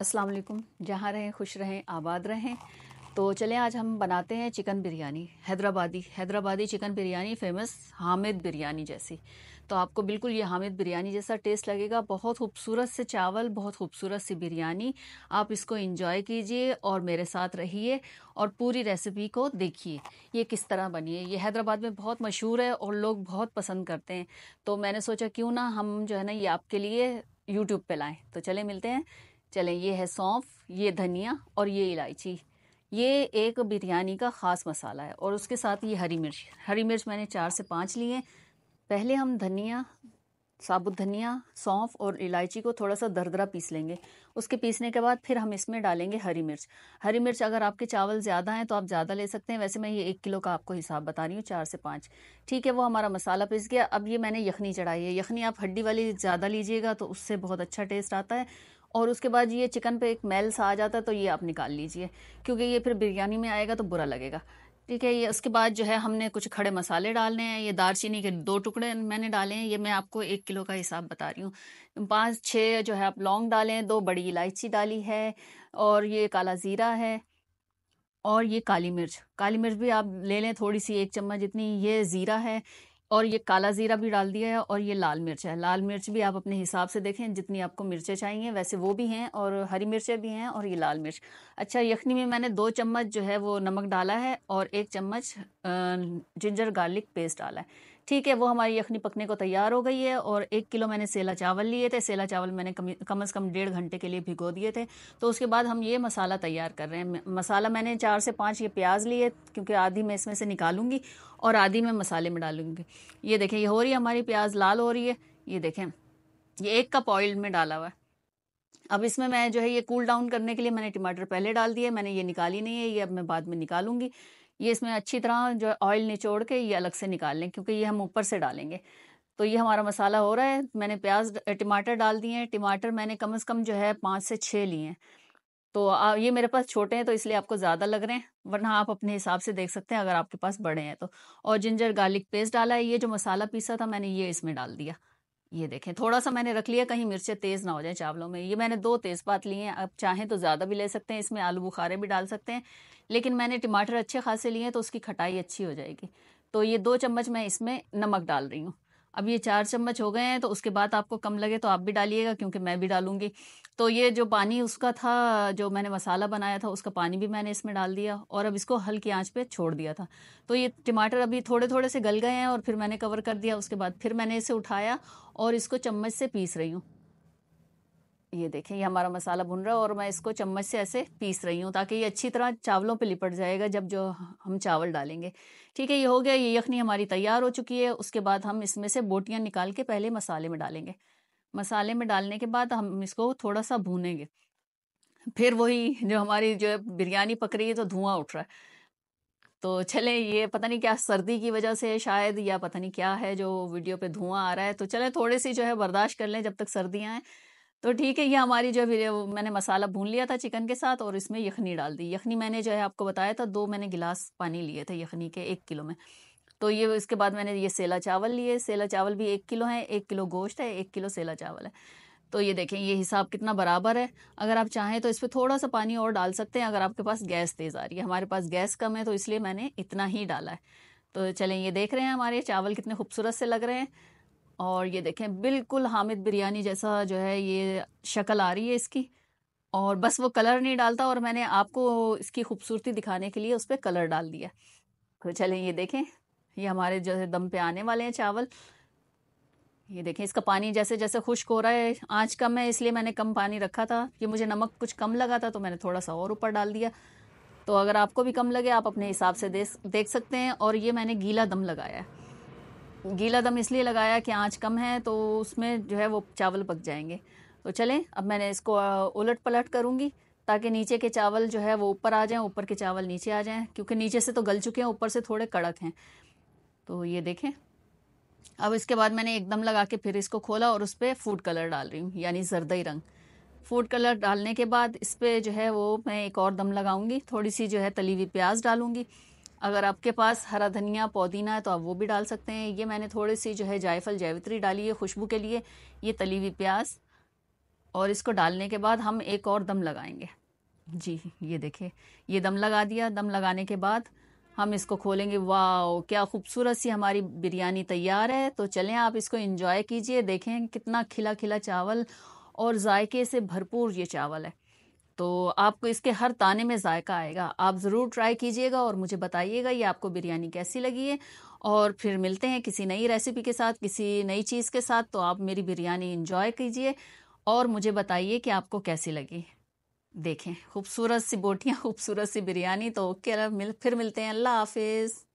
असलकुम जहाँ रहें खुश रहें आबाद रहें तो चले आज हम बनाते हैं chicken biryani Hyderabadi Hyderabadi chicken biryani famous Hamid biryani जैसी तो आपको बिल्कुल ये हामिद बिरयानी जैसा टेस्ट लगेगा बहुत खूबसूरत से चावल बहुत खूबसूरत सी बिरयानी आप इसको इंजॉय कीजिए और मेरे साथ रहिए और पूरी रेसिपी को देखिए ये किस तरह बनी है ये हैदराबाद में बहुत मशहूर है और लोग बहुत पसंद करते हैं तो मैंने सोचा क्यों ना हम जो है ना ये आपके लिए यूट्यूब पर लाएँ तो चले मिलते हैं चलें ये है सौंफ ये धनिया और ये इलायची ये एक बिरयानी का ख़ास मसाला है और उसके साथ ये हरी मिर्च हरी मिर्च मैंने चार से पाँच लिए पहले हम धनिया साबुत धनिया सौंफ और इलायची को थोड़ा सा दरदरा पीस लेंगे उसके पीसने के बाद फिर हम इसमें डालेंगे हरी मिर्च हरी मिर्च अगर आपके चावल ज़्यादा हैं तो आप ज़्यादा ले सकते हैं वैसे मैं ये एक किलो का आपको हिसाब बता रही हूँ चार से पाँच ठीक है वो हमारा मसाला पीस गया अब ये मैंने यखनी चढ़ाई है यखनी आप हड्डी वाली ज़्यादा लीजिएगा तो उससे बहुत अच्छा टेस्ट आता है और उसके बाद ये चिकन पे एक मेल सा आ जाता है तो ये आप निकाल लीजिए क्योंकि ये फिर बिरयानी में आएगा तो बुरा लगेगा ठीक है ये उसके बाद जो है हमने कुछ खड़े मसाले डालने हैं ये दारचीनी के दो टुकड़े मैंने डाले हैं ये मैं आपको एक किलो का हिसाब बता रही हूँ पाँच छः जो है आप लौंग डालें दो बड़ी इलायची डाली है और ये काला ज़ीरा है और ये काली मिर्च काली मिर्च भी आप ले लें थोड़ी सी एक चम्मच जितनी ये ज़ीरा है और ये काला ज़ीरा भी डाल दिया है और ये लाल मिर्च है लाल मिर्च भी आप अपने हिसाब से देखें जितनी आपको मिर्चें चाहिए वैसे वो भी हैं और हरी मिर्चें भी हैं और ये लाल मिर्च अच्छा यखनी में मैंने दो चम्मच जो है वो नमक डाला है और एक चम्मच जिंजर गार्लिक पेस्ट डाला है ठीक है वो हमारी यखनी पकने को तैयार हो गई है और एक किलो मैंने सेला चावल लिए थे सेला चावल मैंने कम कम अज़ कम डेढ़ घंटे के लिए भिगो दिए थे तो उसके बाद हम ये मसाला तैयार कर रहे हैं मसाला मैंने चार से पाँच ये प्याज लिए क्योंकि आधी मैं इसमें से निकालूंगी और आधी मैं मसाले में डालूंगी ये देखें ये हो रही है हमारी प्याज लाल हो रही है ये देखें ये एक कप ऑयल में डाला हुआ है अब इसमें मैं जो है ये कूल डाउन करने के लिए मैंने टमाटर पहले डाल दिए मैंने ये निकाली नहीं है ये अब मैं बाद में निकालूंगी ये इसमें अच्छी तरह जो है ऑयल निचोड़ के ये अलग से निकाल लें क्योंकि ये हम ऊपर से डालेंगे तो ये हमारा मसाला हो रहा है मैंने प्याज टमाटर डाल दिए हैं टमाटर मैंने कम से कम जो है पाँच से छः लिए हैं तो ये मेरे पास छोटे हैं तो इसलिए आपको ज़्यादा लग रहे हैं वरना आप अपने हिसाब से देख सकते हैं अगर आपके पास बड़े हैं तो और जिंजर गार्लिक पेस्ट डाला है ये जो मसाला पीसा था मैंने ये इसमें डाल दिया ये देखें थोड़ा सा मैंने रख लिया कहीं मिर्चें तेज़ ना हो जाए चावलों में ये मैंने दो तेज पात लिए हैं अब चाहें तो ज़्यादा भी ले सकते हैं इसमें आलू बुखारे भी डाल सकते हैं लेकिन मैंने टमाटर अच्छे खासे लिए हैं तो उसकी खटाई अच्छी हो जाएगी तो ये दो चम्मच मैं इसमें नमक डाल रही हूँ अब ये चार चम्मच हो गए हैं तो उसके बाद आपको कम लगे तो आप भी डालिएगा क्योंकि मैं भी डालूंगी तो ये जो पानी उसका था जो मैंने मसाला बनाया था उसका पानी भी मैंने इसमें डाल दिया और अब इसको हल्की आंच पे छोड़ दिया था तो ये टमाटर अभी थोड़े थोड़े से गल गए हैं और फिर मैंने कवर कर दिया उसके बाद फिर मैंने इसे उठाया और इसको चम्मच से पीस रही हूँ ये देखें ये हमारा मसाला भुन रहा है और मैं इसको चम्मच से ऐसे पीस रही हूँ ताकि ये अच्छी तरह चावलों पे लिपट जाएगा जब जो हम चावल डालेंगे ठीक है ये हो गया ये यखनी हमारी तैयार हो चुकी है उसके बाद हम इसमें से बोटियाँ निकाल के पहले मसाले में डालेंगे मसाले में डालने के बाद हम इसको थोड़ा सा भूनेंगे फिर वही जो हमारी जो है बिरयानी पक रही है तो धुआं उठ रहा है तो चले ये पता नहीं क्या सर्दी की वजह से शायद या पता नहीं क्या है जो वीडियो पे धुआं आ रहा है तो चले थोड़े सी जो है बर्दाश्त कर लें जब तक सर्दियाँ हैं तो ठीक है ये हमारी जो मैंने मसाला भून लिया था चिकन के साथ और इसमें यखनी डाल दी यखनी मैंने जो है आपको बताया था दो मैंने गिलास पानी लिए थे यखनी के एक किलो में तो ये इसके बाद मैंने ये सेला चावल लिए सेला चावल भी एक किलो है एक किलो गोश्त है एक किलो सेला चावल है तो ये देखें ये हिसाब कितना बराबर है अगर आप चाहें तो इस पर थोड़ा सा पानी और डाल सकते हैं अगर आपके पास गैस तेज़ आ रही है हमारे पास गैस कम है तो इसलिए मैंने इतना ही डाला है तो चलें ये देख रहे हैं हमारे चावल कितने खूबसूरत से लग रहे हैं और ये देखें बिल्कुल हामिद बिरयानी जैसा जो है ये शक्ल आ रही है इसकी और बस वो कलर नहीं डालता और मैंने आपको इसकी खूबसूरती दिखाने के लिए उस पर कलर डाल दिया तो चलें ये देखें ये हमारे जो है दम पे आने वाले हैं चावल ये देखें इसका पानी जैसे जैसे खुश्क हो रहा है आँच कम है इसलिए मैंने कम पानी रखा था ये मुझे नमक कुछ कम लगा था तो मैंने थोड़ा सा और ऊपर डाल दिया तो अगर आपको भी कम लगे आप अपने हिसाब से देख सकते हैं और ये मैंने गीला दम लगाया है गीला दम इसलिए लगाया कि आँच कम है तो उसमें जो है वो चावल पक जाएंगे तो चलें अब मैंने इसको उलट पलट करूँगी ताकि नीचे के चावल जो है वो ऊपर आ जाएं ऊपर के चावल नीचे आ जाएं क्योंकि नीचे से तो गल चुके हैं ऊपर से थोड़े कड़क हैं तो ये देखें अब इसके बाद मैंने एकदम लगा के फिर इसको खोला और उस पर फूड कलर डाल रही हूँ यानी जरदई रंग फूड कलर डालने के बाद इस पर जो है वो मैं एक और दम लगाऊंगी थोड़ी सी जो है तली हुई प्याज डालूंगी अगर आपके पास हरा धनिया पुदीना है तो आप वो भी डाल सकते हैं ये मैंने थोड़ी सी जो है जायफल जैवित्री डाली है खुशबू के लिए ये तली हुई प्याज और इसको डालने के बाद हम एक और दम लगाएंगे जी ये देखिए ये दम लगा दिया दम लगाने के बाद हम इसको खोलेंगे वाह क्या खूबसूरत सी हमारी बिरयानी तैयार है तो चलें आप इसको इंजॉय कीजिए देखें कितना खिला खिला चावल और जायके से भरपूर ये चावल है तो आपको इसके हर ताने में जायका आएगा आप ज़रूर ट्राई कीजिएगा और मुझे बताइएगा ये आपको बिरयानी कैसी लगी है और फिर मिलते हैं किसी नई रेसिपी के साथ किसी नई चीज़ के साथ तो आप मेरी बिरयानी इन्जॉय कीजिए और मुझे बताइए कि आपको कैसी लगी देखें खूबसूरत सी बोटियाँ खूबसूरत सी बिरयानी तो ओके मिल फिर मिलते हैं अल्लाह हाफिज़